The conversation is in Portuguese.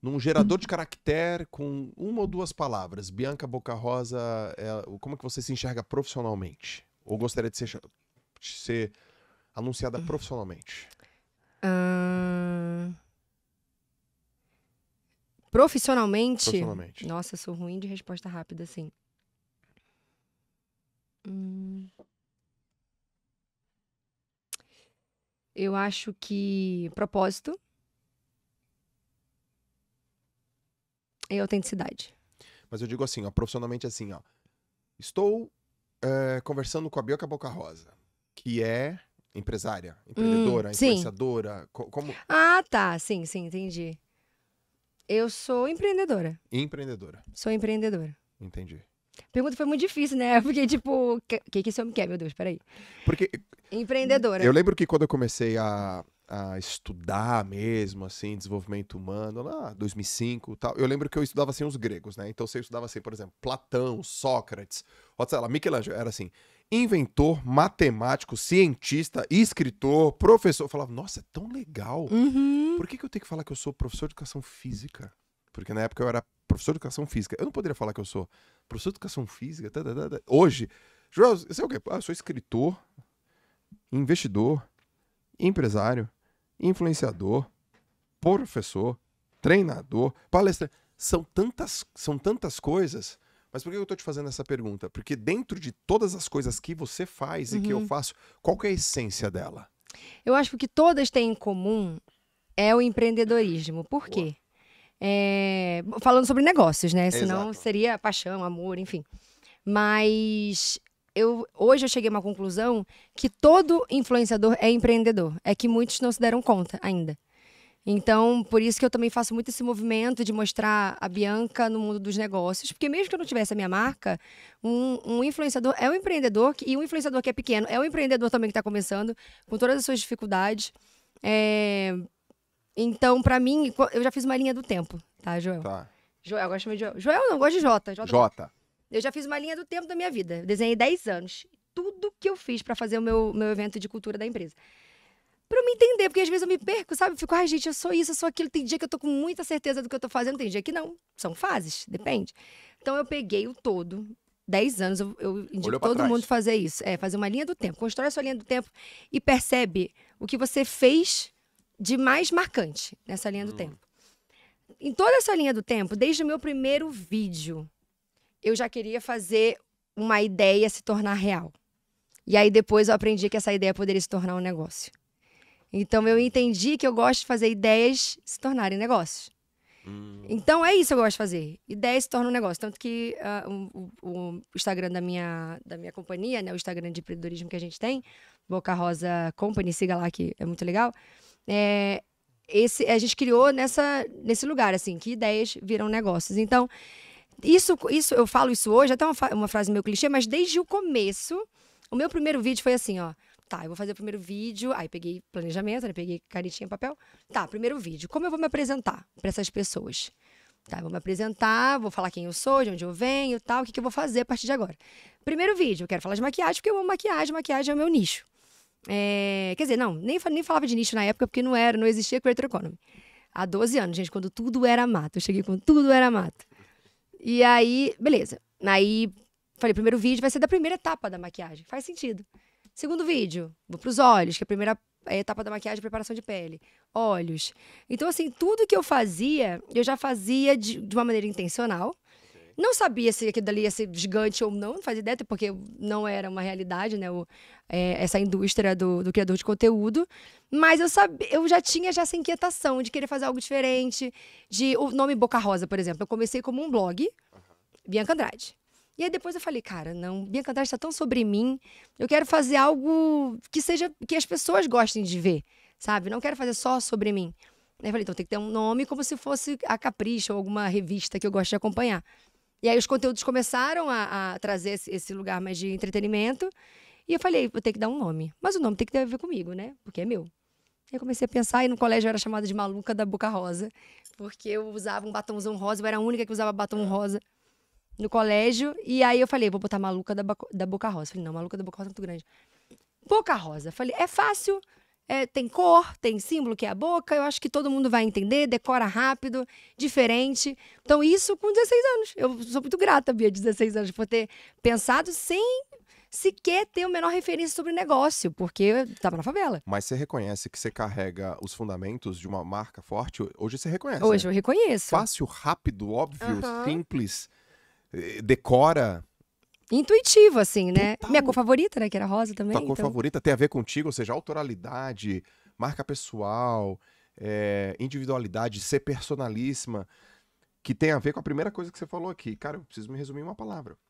num gerador de caractere com uma ou duas palavras, Bianca Boca Rosa, é, como é que você se enxerga profissionalmente? Ou gostaria de ser, de ser anunciada profissionalmente? Uh... Profissionalmente? Profissionalmente? Nossa, sou ruim de resposta rápida, assim. Hum... Eu acho que propósito e é autenticidade. Mas eu digo assim, ó, profissionalmente assim, ó. Estou é, conversando com a Bioca Boca Rosa, que é empresária, hum, empreendedora, hum, influenciadora, co como... Ah, tá, sim, sim, entendi. Eu sou empreendedora. Empreendedora. Sou empreendedora. Entendi. A pergunta foi muito difícil, né? Porque, tipo, o que, que esse homem quer? Meu Deus, peraí. Porque. Empreendedora. Eu lembro que quando eu comecei a, a estudar mesmo, assim, desenvolvimento humano, lá, 2005 tal. Eu lembro que eu estudava, assim, os gregos, né? Então, você estudava, assim, por exemplo, Platão, Sócrates, ou sei lá, Michelangelo, era assim, inventor, matemático, cientista, escritor, professor. Eu falava, nossa, é tão legal. Uhum. Por que, que eu tenho que falar que eu sou professor de educação física? Porque na época eu era professor de educação física. Eu não poderia falar que eu sou professor de educação física. Tá, tá, tá, tá. Hoje, Joel, você é o quê? Ah, eu sou escritor, investidor, empresário influenciador, professor, treinador, palestrante. São tantas, são tantas coisas. Mas por que eu estou te fazendo essa pergunta? Porque dentro de todas as coisas que você faz uhum. e que eu uhum. faço, qual é a essência dela? Eu acho que o que todas têm em comum é o empreendedorismo. Por quê? É... Falando sobre negócios, né? Senão Exato. seria paixão, amor, enfim. Mas eu, hoje eu cheguei a uma conclusão que todo influenciador é empreendedor. É que muitos não se deram conta ainda. Então, por isso que eu também faço muito esse movimento de mostrar a Bianca no mundo dos negócios, porque mesmo que eu não tivesse a minha marca, um, um influenciador é um empreendedor, e um influenciador que é pequeno é um empreendedor também que está começando, com todas as suas dificuldades. É... Então, para mim, eu já fiz uma linha do tempo, tá, Joel? Tá. Joel, eu gosto de Joel. Joel não, gosto de Jota. Jota. Jota. Eu já fiz uma linha do tempo da minha vida. desenhei 10 anos. Tudo que eu fiz para fazer o meu, meu evento de cultura da empresa. Pra eu me entender, porque às vezes eu me perco, sabe? Eu fico, ai, gente, eu sou isso, eu sou aquilo. Tem dia que eu tô com muita certeza do que eu tô fazendo, tem dia que não. São fases, depende. Então eu peguei o todo, 10 anos, eu, eu indico todo mundo fazer isso. É, fazer uma linha do tempo. Constrói a sua linha do tempo e percebe o que você fez de mais marcante nessa linha do hum. tempo. Em toda essa linha do tempo, desde o meu primeiro vídeo, eu já queria fazer uma ideia se tornar real. E aí depois eu aprendi que essa ideia poderia se tornar um negócio. Então eu entendi que eu gosto de fazer ideias se tornarem negócios. Hum. Então é isso que eu gosto de fazer. Ideias se tornam um negócio. Tanto que uh, o, o, Instagram da minha, da minha companhia, né, o Instagram de empreendedorismo que a gente tem, Boca Rosa Company, siga lá que é muito legal. É, esse, a gente criou nessa, nesse lugar, assim, que ideias viram negócios. Então, isso, isso eu falo isso hoje, até uma, uma frase meio clichê, mas desde o começo, o meu primeiro vídeo foi assim, ó. Tá, eu vou fazer o primeiro vídeo. Aí peguei planejamento, aí né, peguei canetinha, papel. Tá, primeiro vídeo. Como eu vou me apresentar para essas pessoas? Tá, vou me apresentar, vou falar quem eu sou, de onde eu venho, tal, o que, que eu vou fazer a partir de agora. Primeiro vídeo, eu quero falar de maquiagem, porque eu amo maquiagem, maquiagem é o meu nicho. É, quer dizer, não, nem, nem falava de nicho na época, porque não era, não existia Creator Economy. Há 12 anos, gente, quando tudo era mato. Eu cheguei quando tudo era mato. E aí, beleza. Aí, falei, primeiro vídeo vai ser da primeira etapa da maquiagem. Faz sentido. Segundo vídeo, vou pros olhos, que é a primeira eh, etapa da maquiagem, preparação de pele. Olhos. Então, assim, tudo que eu fazia, eu já fazia de, de uma maneira intencional. Não sabia se aquilo ali ia ser gigante ou não, não fazia ideia, porque não era uma realidade, né? O, é, essa indústria do, do, criador de conteúdo. Mas eu, sabia, eu já tinha já essa inquietação de querer fazer algo diferente. De, o nome Boca Rosa, por exemplo. Eu comecei como um blog, Bianca Andrade. E aí depois eu falei, cara, não, Bianca Andrade está tão sobre mim. Eu quero fazer algo que seja que as pessoas gostem de ver, sabe? Não quero fazer só sobre mim. Aí eu falei, então tem que ter um nome como se fosse a Capricho ou alguma revista que eu gosto de acompanhar. E aí os conteúdos começaram a, a trazer esse, esse lugar mais de entretenimento. E eu falei, vou ter que dar um nome. Mas o nome tem que ter a ver comigo, né? Porque é meu. Eu comecei a pensar, e no colégio eu era chamada de maluca da boca rosa, porque eu usava um batomzão rosa, eu era a única que usava batom rosa no colégio. E aí eu falei, vou botar maluca da, da boca rosa. Falei, não, maluca da boca rosa é muito grande. Boca rosa. Falei, é fácil, é, tem cor, tem símbolo que é a boca, eu acho que todo mundo vai entender, decora rápido, diferente. Então, isso com 16 anos. Eu sou muito grata, Bia, 16 anos, por ter pensado sem sequer ter o menor referência sobre negócio, porque eu tava na favela. Mas você reconhece que você carrega os fundamentos de uma marca forte? Hoje você reconhece. Hoje né? eu reconheço. Fácil, rápido, óbvio, uhum. simples, eh, decora intuitivo, assim, né? Total. Minha cor favorita, né? Que era rosa também. Tua então... cor favorita tem a ver contigo, ou seja, autoralidade, marca pessoal, é, individualidade, ser personalíssima, que tem a ver com a primeira coisa que você falou aqui. Cara, eu preciso me resumir em uma palavra.